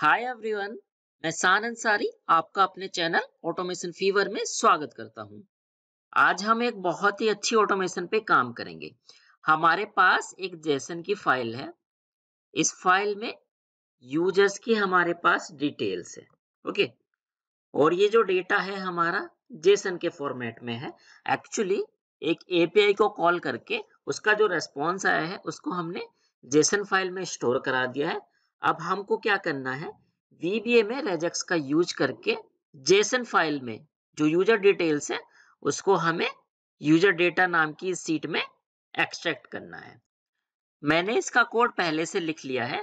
Hi everyone मैं सान अंसारी आपका अपने चैनल ऑटोमेशन फीवर में स्वागत करता हूं आज हम एक बहुत ही अच्छी ऑटोमेशन पे काम करेंगे हमारे पास एक जैसन की फाइल है इस फाइल में यूजर्स की हमारे पास डिटेल्स है ओके और ये जो डेटा है हमारा जेसन के फॉर्मेट में है एक्चुअली एक एपीआई को कॉल करके उसका जो रेस्पॉन्स आया है उसको हमने जेसन फाइल में स्टोर करा दिया है अब हमको क्या करना है वीबीए में रेजेक्स का यूज करके JSON फाइल में जो यूजर डिटेल्स है उसको हमें यूजर डेटा नाम की सीट में एक्सट्रैक्ट करना है मैंने इसका कोड पहले से लिख लिया है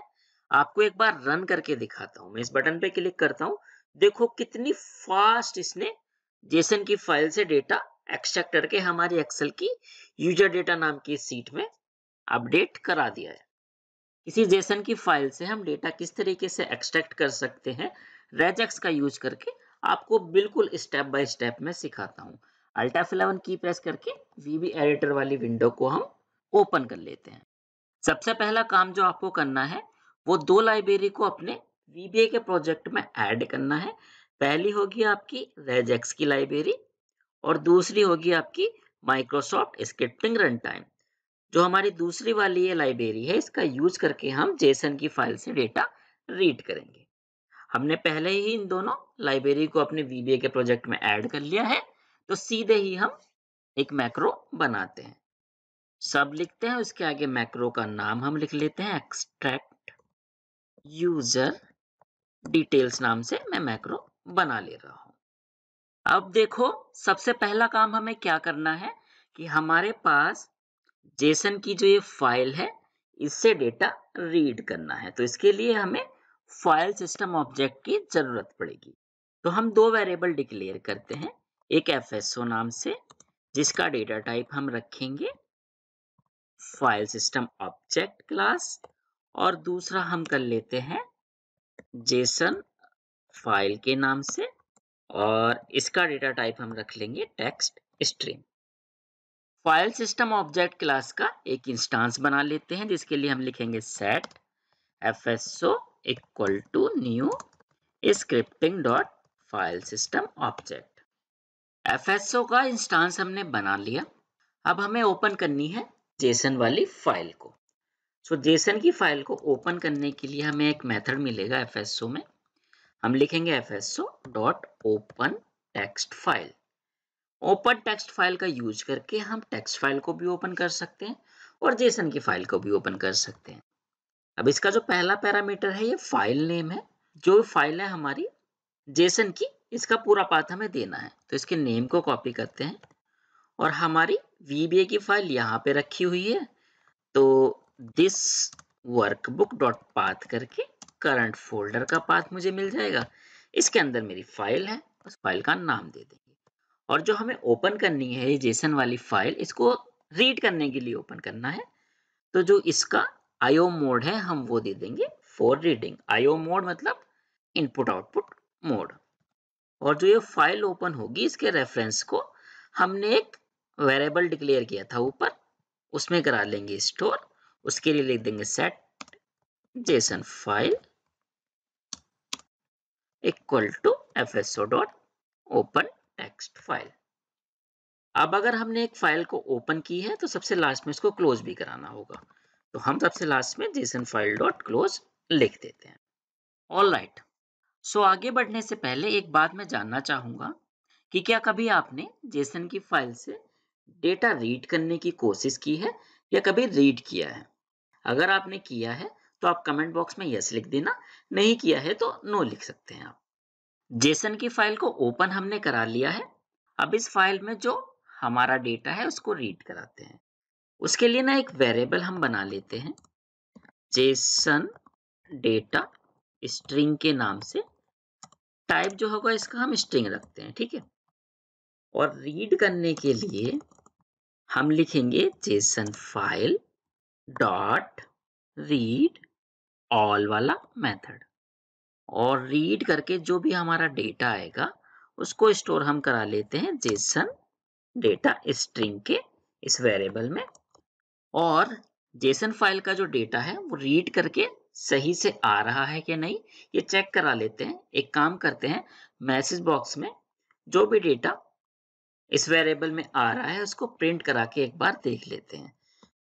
आपको एक बार रन करके दिखाता हूं मैं इस बटन पे क्लिक करता हूं देखो कितनी फास्ट इसने जेसन की फाइल से डेटा एक्सट्रैक्ट करके हमारी एक्सेल की यूजर डेटा नाम की सीट में अपडेट करा दिया है इसी जेसन की फाइल से हम डेटा किस तरीके से एक्सट्रैक्ट कर सकते हैं रेजेक्स का यूज करके आपको बिल्कुल स्टेप बाय स्टेप में सिखाता हूँ अल्टा फिलेवन की प्रेस करके वीबी एडिटर वाली विंडो को हम ओपन कर लेते हैं सबसे पहला काम जो आपको करना है वो दो लाइब्रेरी को अपने वीबीए के प्रोजेक्ट में ऐड करना है पहली होगी आपकी रेजेक्स की लाइब्रेरी और दूसरी होगी आपकी माइक्रोसॉफ्ट स्क्रिप्टिंग रन टाइम जो हमारी दूसरी वाली ये लाइब्रेरी है इसका यूज करके हम जेसन की फाइल से डेटा रीड करेंगे हमने पहले ही इन दोनों लाइब्रेरी को अपने वीबीए के प्रोजेक्ट में ऐड कर लिया है तो सीधे ही हम एक मैक्रो बनाते हैं सब लिखते हैं उसके आगे मैक्रो का नाम हम लिख लेते हैं एक्सट्रैक्ट यूजर डिटेल्स नाम से मैं मैक्रो बना ले रहा हूं अब देखो सबसे पहला काम हमें क्या करना है कि हमारे पास जेसन की जो ये फाइल है इससे डेटा रीड करना है तो इसके लिए हमें फाइल सिस्टम ऑब्जेक्ट की जरूरत पड़ेगी तो हम दो वेरिएबल डिक्लेयर करते हैं एक एफ नाम से जिसका डेटा टाइप हम रखेंगे फाइल सिस्टम ऑब्जेक्ट क्लास और दूसरा हम कर लेते हैं जेसन फाइल के नाम से और इसका डेटा टाइप हम रख लेंगे text stream file system object class का एक इंस्टांस बना लेते हैं जिसके लिए हम लिखेंगे set F S O equal to new scripting dot file system object F S O का इंस्टांस हमने बना लिया अब हमें ओपन करनी है जेसन वाली फाइल को सो so, जेसन की फाइल को ओपन करने के लिए हमें एक मेथड मिलेगा एफ में हम लिखेंगे F S O dot open text file open text file का यूज करके हम टेक्स्ट फाइल को भी ओपन कर सकते हैं और जेसन की फाइल को भी ओपन कर सकते हैं अब इसका जो पहला पैरामीटर है ये फाइल नेम है जो फाइल है हमारी जेसन की इसका पूरा पाथ हमें देना है तो इसके नेम को कॉपी करते हैं और हमारी वी की फाइल यहाँ पे रखी हुई है तो दिस वर्कबुक डॉट पाथ करके करंट फोल्डर का पाथ मुझे मिल जाएगा इसके अंदर मेरी फाइल है उस फाइल का नाम दे दें और जो हमें ओपन करनी है ये जेसन वाली फाइल इसको रीड करने के लिए ओपन करना है तो जो इसका आईओ मोड है हम वो दे देंगे फॉर रीडिंग आईओ मोड मतलब इनपुट आउटपुट मोड और जो ये फाइल ओपन होगी इसके रेफरेंस को हमने एक वेरिएबल डिक्लेयर किया था ऊपर उसमें करा लेंगे स्टोर उसके लिए लिख देंगे set JSON file equal to F S O dot open next file अब अगर हमने एक फाइल को ओपन की है तो सबसे लास्ट में उसको क्लोज भी कराना होगा तो हम सबसे लास्ट में जेसन फाइल डॉट क्लोज लिख देते हैं ऑल राइट सो आगे बढ़ने से पहले एक बात मैं जानना चाहूंगा कि क्या कभी आपने जेसन की फाइल से डेटा रीड करने की कोशिश की है या कभी रीड किया है अगर आपने किया है तो आप कमेंट बॉक्स में यस लिख देना नहीं किया है तो नो लिख सकते हैं आप जेसन की फाइल को ओपन हमने करा लिया है अब इस फाइल में जो हमारा डेटा है उसको रीड कराते हैं उसके लिए ना एक वेरिएबल हम बना लेते हैं जेसन डेटा स्ट्रिंग के नाम से टाइप जो होगा इसका हम स्ट्रिंग रखते हैं ठीक है और रीड करने के लिए हम लिखेंगे JSON file dot read all वाला मेथड और रीड करके जो भी हमारा डेटा आएगा उसको स्टोर हम करा लेते हैं जेसन डेटा स्ट्रिंग के इस वेरिएबल में और जेसन फाइल का जो डेटा है वो रीड करके सही से आ रहा है कि नहीं ये चेक करा लेते हैं एक काम करते हैं मैसेज बॉक्स में जो भी डेटा इस वेरिएबल में आ रहा है उसको प्रिंट करा के एक बार देख लेते हैं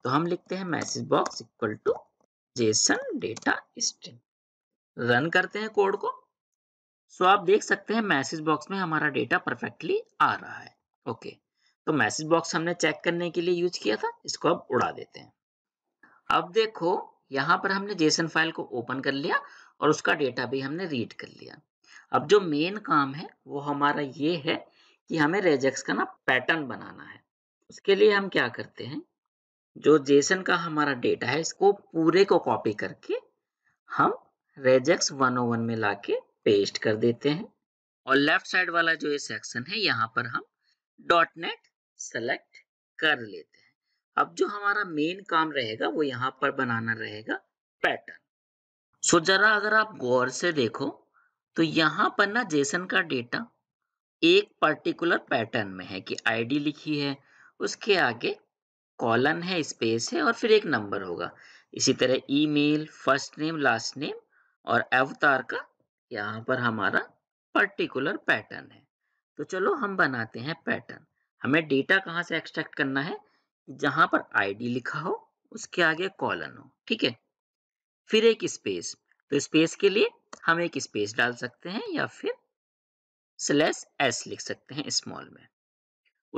तो हम लिखते हैं message box equal to JSON data string run करते हैं कोड को सो आप देख सकते हैं मैसेज बॉक्स में हमारा डेटा परफेक्टली आ रहा है ओके तो मैसेज बॉक्स हमने चेक करने के लिए यूज किया था इसको अब उड़ा देते हैं अब देखो यहाँ पर हमने जेसन फाइल को ओपन कर लिया और उसका डेटा भी हमने रीड कर लिया अब जो मेन काम है वो हमारा ये है कि हमें रेजेक्स का ना पैटर्न बनाना है उसके लिए हम क्या करते हैं जो जेसन का हमारा डेटा है इसको पूरे को कॉपी करके हम रेजेक्स 101 में लाके पेस्ट कर देते हैं और लेफ्ट साइड वाला जो ये सेक्शन है यहाँ पर हम डॉट नेट सेलेक्ट कर लेते हैं अब जो हमारा मेन काम रहेगा वो यहाँ पर बनाना रहेगा पैटर्न सो जरा अगर आप गौर से देखो तो यहाँ पर ना जेसन का डेटा एक पर्टिकुलर पैटर्न में है कि आईडी लिखी है उसके आगे कॉलन है स्पेस है और फिर एक नंबर होगा इसी तरह email first name last name और अवतार का यहाँ पर हमारा पर्टिकुलर पैटर्न है तो चलो हम बनाते हैं पैटर्न हमें डेटा कहाँ से एक्सट्रैक्ट करना है जहां पर आईडी लिखा हो उसके आगे कॉलन हो ठीक है फिर एक स्पेस तो स्पेस के लिए हम एक स्पेस डाल सकते हैं या फिर स्लैश एस लिख सकते हैं स्मॉल में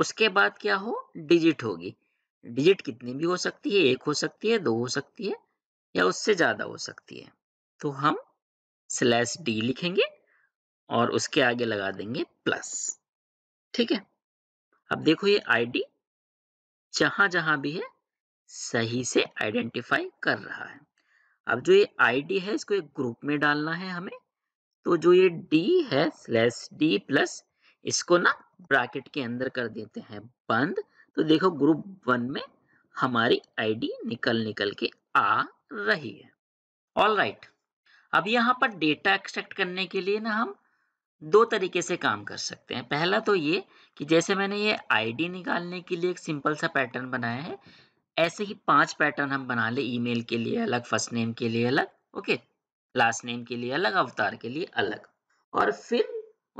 उसके बाद क्या हो डिजिट होगी डिजिट कितनी भी हो सकती है एक हो सकती है दो हो सकती है या उससे ज्यादा हो सकती है तो हम स्लैश डी लिखेंगे और उसके आगे लगा देंगे प्लस ठीक है अब देखो ये आईडी जहां जहां भी है सही से आइडेंटिफाई कर रहा है अब जो ये आईडी है इसको एक ग्रुप में डालना है हमें तो जो ये डी है स्लैश डी प्लस इसको ना ब्रैकेट के अंदर कर देते हैं बंद तो देखो ग्रुप वन में हमारी आईडी निकल निकल के आ रही है ऑल राइट right. अब यहाँ पर डेटा एक्सट्रैक्ट करने के लिए ना हम दो तरीके से काम कर सकते हैं पहला तो ये कि जैसे मैंने ये आईडी निकालने के लिए एक सिंपल सा पैटर्न बनाया है ऐसे ही पांच पैटर्न हम बना ले ईमेल के लिए अलग फर्स्ट नेम के लिए अलग ओके लास्ट नेम के लिए अलग अवतार के लिए अलग और फिर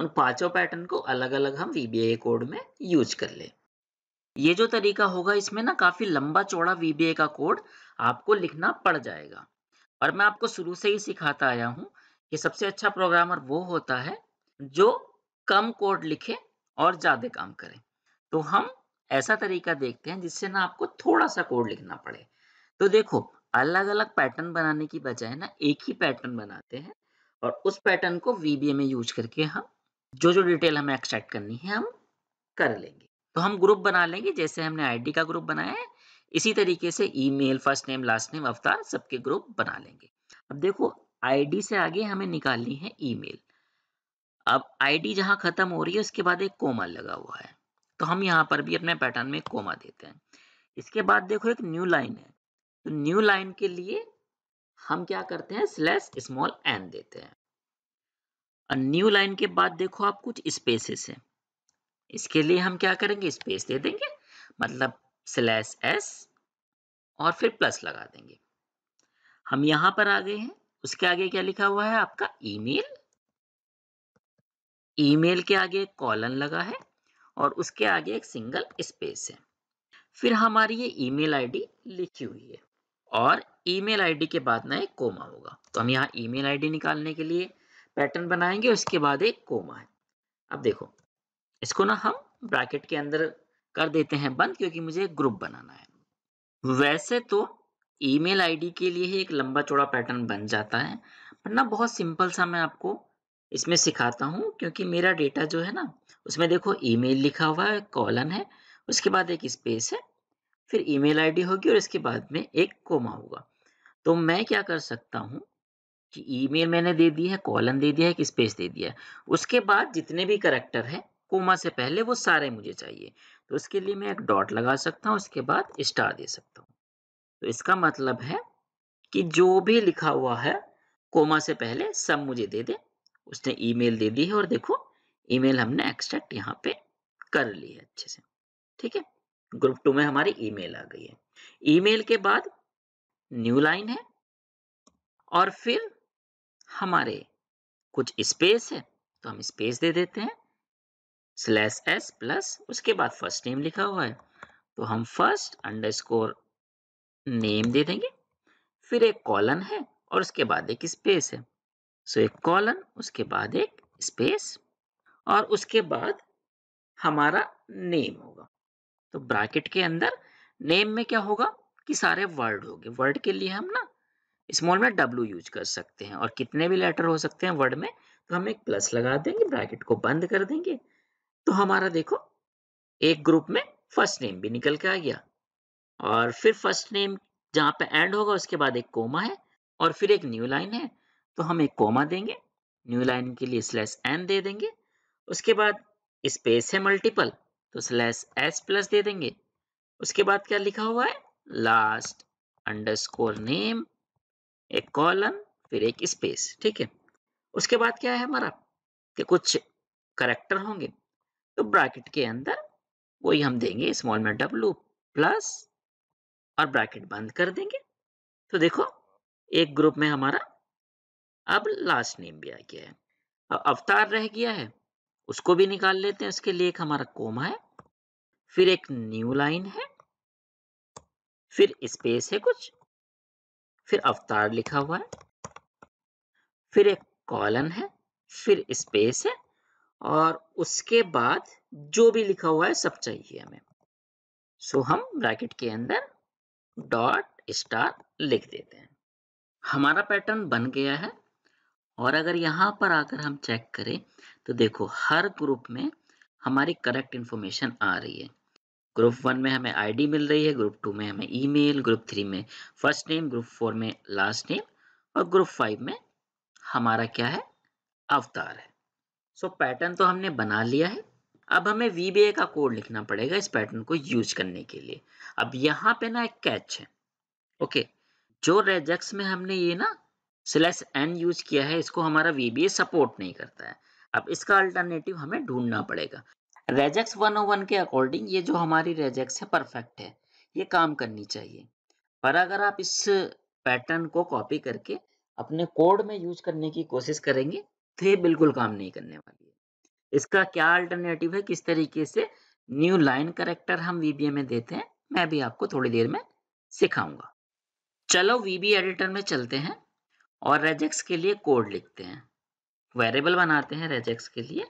उन पांचों पैटर्न को अलग अलग हम वी कोड में यूज कर ले ये जो तरीका होगा इसमें ना काफी लंबा चौड़ा वीबीए का कोड आपको लिखना पड़ जाएगा और मैं आपको शुरू से ही सिखाता आया हूँ कि सबसे अच्छा प्रोग्रामर वो होता है जो कम कोड लिखे और ज़्यादा काम करे तो हम ऐसा तरीका देखते हैं जिससे ना आपको थोड़ा सा कोड लिखना पड़े तो देखो अलग अलग पैटर्न बनाने की बजाय ना एक ही पैटर्न बनाते हैं और उस पैटर्न को वीबीए में यूज करके हम जो जो डिटेल हमें एक्सट्रैक्ट करनी है हम कर लेंगे तो हम ग्रुप बना लेंगे जैसे हमने आईडी का ग्रुप बनाया है इसी तरीके से email first name last name avatar सबके ग्रुप बना लेंगे अब देखो आईडी से आगे हमें निकालनी है ईमेल अब आईडी जहां खत्म हो रही है उसके बाद एक कोमा लगा हुआ है तो हम यहाँ पर भी अपने पैटर्न में कोमा देते हैं इसके बाद देखो एक न्यू लाइन है तो न्यू लाइन के लिए हम क्या करते हैं स्लैश स्मॉल एन देते हैं और न्यू लाइन के बाद देखो आप कुछ स्पेसेस हैं इसके लिए हम क्या करेंगे स्पेस दे देंगे मतलब स्लैश एस और फिर प्लस लगा देंगे हम यहां पर आ गए हैं उसके आगे क्या लिखा हुआ है आपका ईमेल ईमेल के आगे कॉलन लगा है और उसके आगे एक सिंगल स्पेस है फिर हमारी ये ईमेल आईडी लिखी हुई है और ईमेल आईडी के बाद ना एक कोमा होगा तो हम यहाँ ईमेल आईडी निकालने के लिए पैटर्न बनाएंगे उसके बाद एक कोमा है अब देखो इसको ना हम ब्रैकेट के अंदर कर देते हैं बंद क्योंकि मुझे एक ग्रुप बनाना है वैसे तो ईमेल आईडी के लिए ही एक लंबा चौड़ा पैटर्न बन जाता है पर ना बहुत सिंपल सा मैं आपको इसमें सिखाता हूँ क्योंकि मेरा डेटा जो है ना उसमें देखो ईमेल लिखा हुआ है कॉलन है उसके बाद एक स्पेस है फिर ईमेल आईडी होगी और इसके बाद में एक कोमा होगा तो मैं क्या कर सकता हूँ कि ईमेल मैंने दे दी है कॉलन दे दिया है एक स्पेस दे दिया है उसके बाद जितने भी करेक्टर हैं कोमा से पहले वो सारे मुझे चाहिए तो उसके लिए मैं एक डॉट लगा सकता हूँ उसके बाद स्टार दे सकता हूँ तो इसका मतलब है कि जो भी लिखा हुआ है कोमा से पहले सब मुझे दे दे उसने ईमेल दे दी है और देखो ईमेल हमने एक्सट्रैक्ट यहाँ पे कर ली है अच्छे से ठीक है ग्रुप टू में हमारी ईमेल आ गई है ईमेल के बाद न्यू लाइन है और फिर हमारे कुछ स्पेस है तो हम स्पेस दे देते हैं स्लैश एस प्लस उसके बाद फर्स्ट नेम लिखा हुआ है तो हम फर्स्ट अंडरस्कोर नेम दे देंगे फिर एक कॉलन है और उसके बाद एक स्पेस है सो एक कॉलन उसके बाद एक स्पेस और उसके बाद हमारा नेम होगा तो ब्रैकेट के अंदर नेम में क्या होगा कि सारे वर्ड होंगे वर्ड के लिए हम ना स्मॉल में डब्ल्यू यूज कर सकते हैं और कितने भी लेटर हो सकते हैं वर्ड में तो हम एक प्लस लगा देंगे ब्रैकेट को बंद कर देंगे तो हमारा देखो एक ग्रुप में फर्स्ट नेम भी निकल के आ गया और फिर फर्स्ट नेम जहाँ पे एंड होगा उसके बाद एक कोमा है और फिर एक न्यू लाइन है तो हम एक कोमा देंगे न्यू लाइन के लिए स्लैश एन दे देंगे उसके बाद स्पेस है मल्टीपल तो स्लैश एस प्लस दे देंगे उसके बाद क्या लिखा हुआ है लास्ट अंडरस्कोर नेम एक कॉलन फिर एक स्पेस ठीक है उसके बाद क्या है हमारा कि कुछ करेक्टर होंगे तो ब्रैकेट के अंदर वही हम देंगे स्मॉल में डब्लू प्लस और ब्रैकेट बंद कर देंगे तो देखो एक ग्रुप में हमारा अब लास्ट नेम भी आ गया है अब अवतार रह गया है उसको भी निकाल लेते हैं उसके लिए एक हमारा कोमा है फिर एक न्यू लाइन है फिर स्पेस है कुछ फिर अवतार लिखा हुआ है फिर एक कॉलन है फिर स्पेस है और उसके बाद जो भी लिखा हुआ है सब चाहिए हमें सो हम ब्रैकेट के अंदर डॉट स्टार लिख देते हैं हमारा पैटर्न बन गया है और अगर यहाँ पर आकर हम चेक करें तो देखो हर ग्रुप में हमारी करेक्ट इन्फॉर्मेशन आ रही है ग्रुप वन में हमें आईडी मिल रही है ग्रुप टू में हमें ईमेल ग्रुप थ्री में फर्स्ट नेम ग्रुप फोर में लास्ट नेम और ग्रुप फाइव में हमारा क्या है अवतार है सो so, पैटर्न तो हमने बना लिया है अब हमें वी का कोड लिखना पड़ेगा इस पैटर्न को यूज करने के लिए अब यहाँ पे ना एक कैच है ओके जो रेजेक्स में हमने ये ना स्लैश एन यूज किया है इसको हमारा वी सपोर्ट नहीं करता है अब इसका अल्टरनेटिव हमें ढूंढना पड़ेगा रेजेक्स 101 के अकॉर्डिंग ये जो हमारी रेजेक्स है परफेक्ट है ये काम करनी चाहिए पर अगर आप इस पैटर्न को कॉपी करके अपने कोड में यूज करने की कोशिश करेंगे तो ये बिल्कुल काम नहीं करने वाली है इसका क्या अल्टरनेटिव है किस तरीके से न्यू लाइन करेक्टर हम वीबीए में देते हैं मैं भी आपको थोड़ी देर में सिखाऊंगा चलो वीबी एडिटर में चलते हैं और रेजेक्स के लिए कोड लिखते हैं वेरिएबल बनाते हैं रेजेक्स के लिए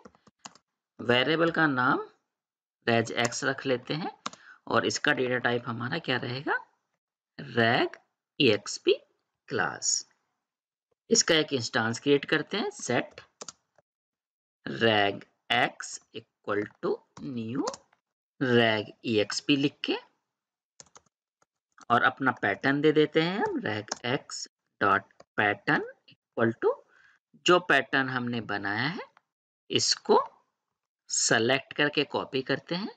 वेरिएबल का नाम रेज एक्स रख लेते हैं और इसका डेटा टाइप हमारा क्या रहेगा रेग एक्सपी क्लास इसका एक इंस्टांस क्रिएट करते हैं set regex equal to new reg exp लिख के और अपना पैटर्न दे देते हैं हम regex dot pattern equal to जो पैटर्न हमने बनाया है इसको सेलेक्ट करके कॉपी करते हैं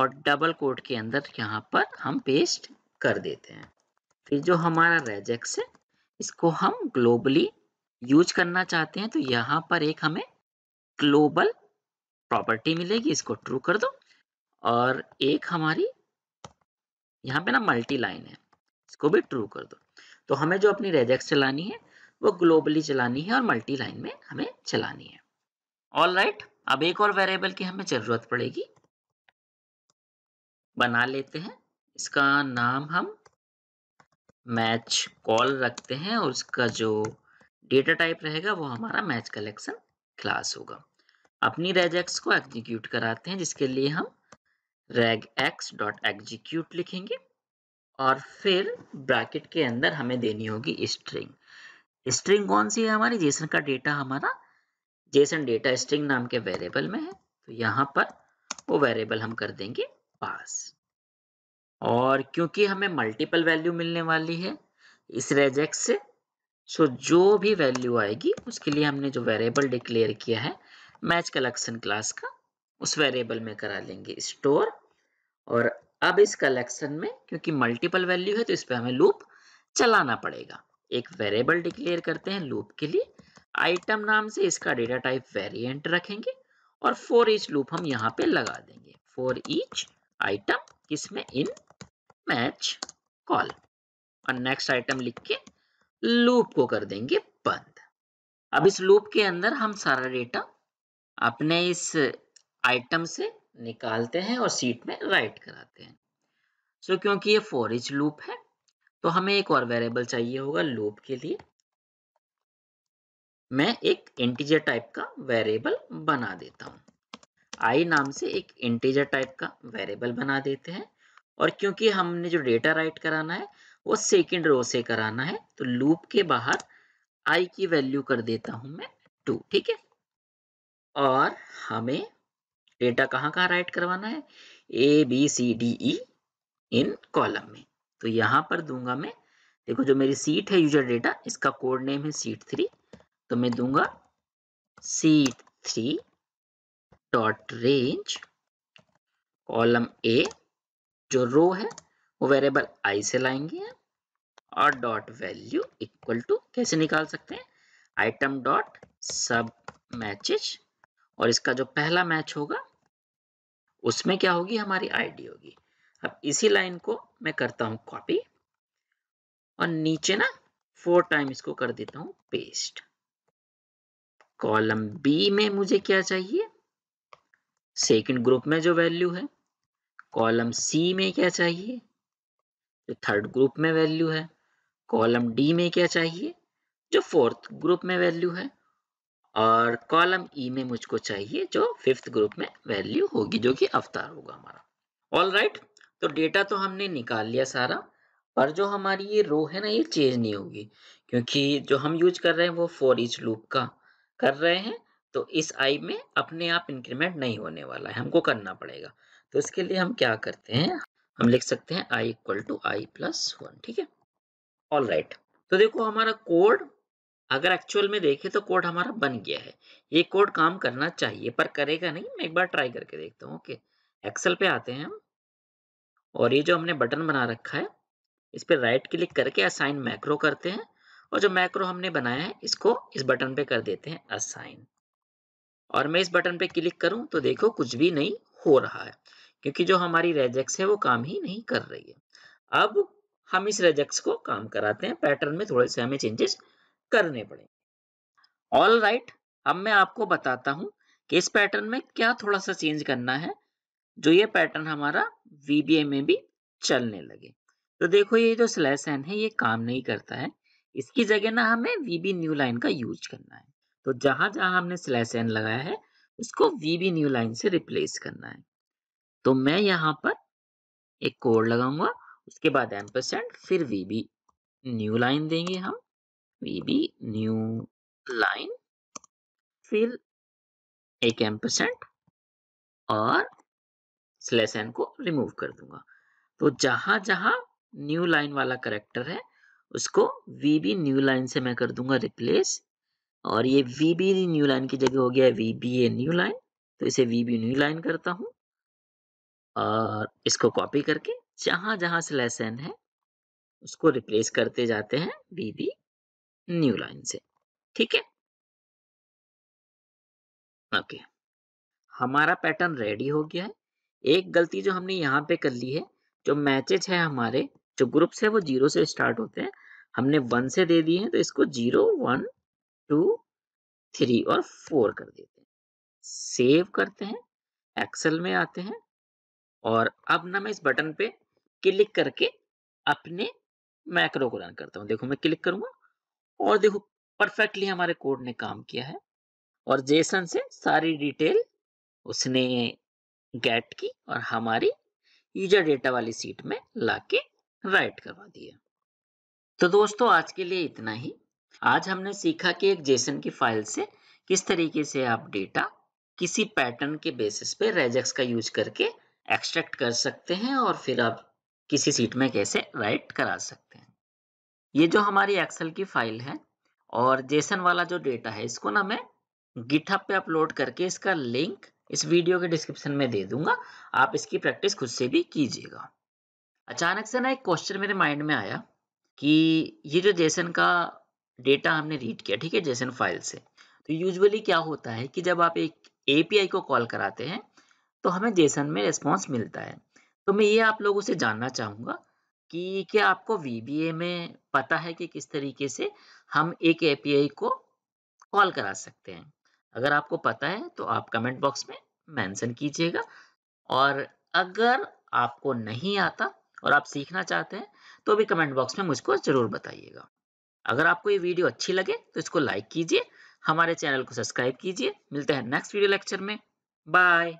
और डबल कोट के अंदर यहाँ पर हम पेस्ट कर देते हैं फिर जो हमारा रेजेक्स है इसको हम ग्लोबली यूज करना चाहते हैं तो यहाँ पर एक हमें ग्लोबल प्रॉपर्टी मिलेगी इसको ट्रू कर दो और एक हमारी यहाँ पे ना मल्टी लाइन है इसको भी ट्रू कर दो तो हमें जो अपनी रेजेक्स चलानी है वो ग्लोबली चलानी है और मल्टी लाइन में हमें चलानी है ऑल राइट right, अब एक और वेरिएबल की हमें जरूरत पड़ेगी बना लेते हैं इसका नाम हम मैच कॉल रखते हैं और उसका जो डेटा टाइप रहेगा वो हमारा मैच कलेक्शन क्लास होगा अपनी रेग एक्स को एग्जीक्यूट कराते हैं जिसके लिए हम रेग एक्स डॉट एग्जीक्यूट लिखेंगे और फिर ब्रैकेट के अंदर हमें देनी होगी स्ट्रिंग स्ट्रिंग कौन सी है हमारी जेसन का डेटा हमारा जेसन डेटा स्ट्रिंग नाम के वेरिएबल में है तो यहाँ पर वो वेरिएबल हम कर देंगे पास और क्योंकि हमें मल्टीपल वैल्यू मिलने वाली है इस रेजेक्ट से सो जो भी वैल्यू आएगी उसके लिए हमने जो वेरिएबल डिक्लेयर किया है मैच कलेक्शन क्लास का उस वेरिएबल में करा लेंगे स्टोर और अब इस कलेक्शन में क्योंकि मल्टीपल वैल्यू है तो इस पर हमें लूप चलाना पड़ेगा एक वेरिएबल डिक्लेयर करते हैं लूप के लिए आइटम नाम से इसका डेटा टाइप वेरिएंट रखेंगे और फोर ईच लूप हम यहाँ पे लगा देंगे फोर ईच आइटम किसमें इन मैच कॉल और नेक्स्ट आइटम लिख के लूप को कर देंगे बंद अब इस लूप के अंदर हम सारा डेटा अपने इस आइटम से निकालते हैं और सीट में राइट कराते हैं सो so, क्योंकि ये फोर इच लूप है तो हमें एक और वेरिएबल चाहिए होगा लूप के लिए मैं एक इंटीजर टाइप का वेरिएबल बना देता हूं आई नाम से एक इंटीजर टाइप का वेरिएबल बना देते हैं और क्योंकि हमने जो डेटा राइट कराना है वो सेकेंड रो से कराना है तो लूप के बाहर आई की वैल्यू कर देता हूं मैं टू ठीक है और हमें डेटा कहाँ कहाँ राइट करवाना है A B C D E इन कॉलम में तो यहां पर दूंगा मैं देखो जो मेरी सीट है यूजर डेटा इसका कोड नेम है सीट थ्री तो मैं दूंगा sheet three dot range column A जो रो है वो वेरिएबल आई से लाएंगे और डॉट वैल्यू इक्वल टू कैसे निकाल सकते हैं आइटम डॉट सब मैचेज और इसका जो पहला मैच होगा उसमें क्या होगी हमारी आईडी होगी अब इसी लाइन को मैं करता हूं कॉपी और नीचे ना फोर टाइम इसको कर देता हूं पेस्ट कॉलम बी में मुझे क्या चाहिए सेकंड ग्रुप में जो वैल्यू है कॉलम सी में क्या चाहिए जो थर्ड ग्रुप में वैल्यू है कॉलम डी में क्या चाहिए जो फोर्थ ग्रुप में वैल्यू है और कॉलम ई e में मुझको चाहिए जो फिफ्थ ग्रुप में वैल्यू होगी जो कि अवतार होगा हमारा ऑल राइट right, तो डेटा तो हमने निकाल लिया सारा पर जो हमारी ये रो है ना ये चेंज नहीं होगी क्योंकि जो हम यूज कर रहे हैं वो फोर इच लूप का कर रहे हैं तो इस आई में अपने आप इंक्रीमेंट नहीं होने वाला है हमको करना पड़ेगा तो इसके लिए हम क्या करते हैं हम लिख सकते हैं I equal to I plus one ठीक है ऑल राइट right. तो देखो हमारा कोड अगर एक्चुअल में देखें तो कोड हमारा बन गया है ये कोड काम करना चाहिए पर करेगा नहीं मैं एक बार ट्राई करके देखता हूँ ओके एक्सेल पे आते हैं हम और ये जो हमने बटन बना रखा है इस पर राइट क्लिक करके असाइन मैक्रो करते हैं और जो मैक्रो हमने बनाया है इसको इस बटन पे कर देते हैं असाइन और मैं इस बटन पे क्लिक करूं तो देखो कुछ भी नहीं हो रहा है क्योंकि जो हमारी रेजेक्स है वो काम ही नहीं कर रही है अब हम इस रेजेक्स को काम कराते हैं पैटर्न में थोड़े से हमें चेंजेस करने पड़ेंगे ऑल राइट right, अब मैं आपको बताता हूं कि इस पैटर्न में क्या थोड़ा सा चेंज करना है जो ये पैटर्न हमारा वीबीए में भी चलने लगे तो देखो ये जो स्लैश एन है ये काम नहीं करता है इसकी जगह ना हमें वीबी न्यू लाइन का यूज करना है तो जहां जहां हमने स्लैश एन लगाया है उसको वीबी न्यू लाइन से रिप्लेस करना है तो मैं यहाँ पर एक कोड लगाऊंगा उसके बाद एम परसेंट फिर वी बी न्यू लाइन देंगे हम वी बी न्यू लाइन फिर एक एम परसेंट और स्लेस एन को रिमूव कर दूंगा तो जहां जहां न्यू लाइन वाला करेक्टर है उसको वी बी न्यू लाइन से मैं कर दूंगा रिप्लेस और ये वी बी न्यू लाइन की जगह हो गया V B A new line तो इसे वी बी न्यू लाइन करता हूँ और इसको कॉपी करके जहां जहां से लेसन है उसको रिप्लेस करते जाते हैं बीबी न्यू लाइन से ठीक है ओके हमारा पैटर्न रेडी हो गया है एक गलती जो हमने यहाँ पे कर ली है जो मैचेज है हमारे जो ग्रुप्स है वो जीरो से स्टार्ट होते हैं हमने वन से दे दिए हैं तो इसको जीरो वन टू थ्री और फोर कर देते हैं सेव करते हैं एक्सेल में आते हैं और अब ना मैं इस बटन पे क्लिक करके अपने मैक्रो को रन करता हूँ देखो मैं क्लिक करूंगा और देखो परफेक्टली हमारे कोड ने काम किया है और जेसन से सारी डिटेल उसने गेट की और हमारी यूजर डेटा वाली सीट में लाके राइट करवा दिया तो दोस्तों आज के लिए इतना ही आज हमने सीखा कि एक जेसन की फाइल से किस तरीके से आप डेटा किसी पैटर्न के बेसिस पे रेजेक्स का यूज करके एक्सट्रैक्ट कर सकते हैं और फिर आप किसी सीट में कैसे राइट करा सकते हैं ये जो हमारी एक्सेल की फाइल है और जेसन वाला जो डेटा है इसको ना मैं गिटहब पे अपलोड करके इसका लिंक इस वीडियो के डिस्क्रिप्शन में दे दूंगा आप इसकी प्रैक्टिस खुद से भी कीजिएगा अचानक से ना एक क्वेश्चन मेरे माइंड में आया कि ये जो जेसन का डेटा हमने रीड किया ठीक है जेसन फाइल से तो यूजुअली क्या होता है कि जब आप एक एपीआई को कॉल कराते हैं तो हमें जेसन में रिस्पॉन्स मिलता है तो मैं ये आप लोगों से जानना चाहूँगा कि क्या आपको वी में पता है कि किस तरीके से हम एक आई को कॉल करा सकते हैं अगर आपको पता है तो आप कमेंट बॉक्स में मेंशन कीजिएगा और अगर आपको नहीं आता और आप सीखना चाहते हैं तो भी कमेंट बॉक्स में मुझको ज़रूर बताइएगा अगर आपको ये वीडियो अच्छी लगे तो इसको लाइक कीजिए हमारे चैनल को सब्सक्राइब कीजिए मिलते हैं नेक्स्ट वीडियो लेक्चर में बाय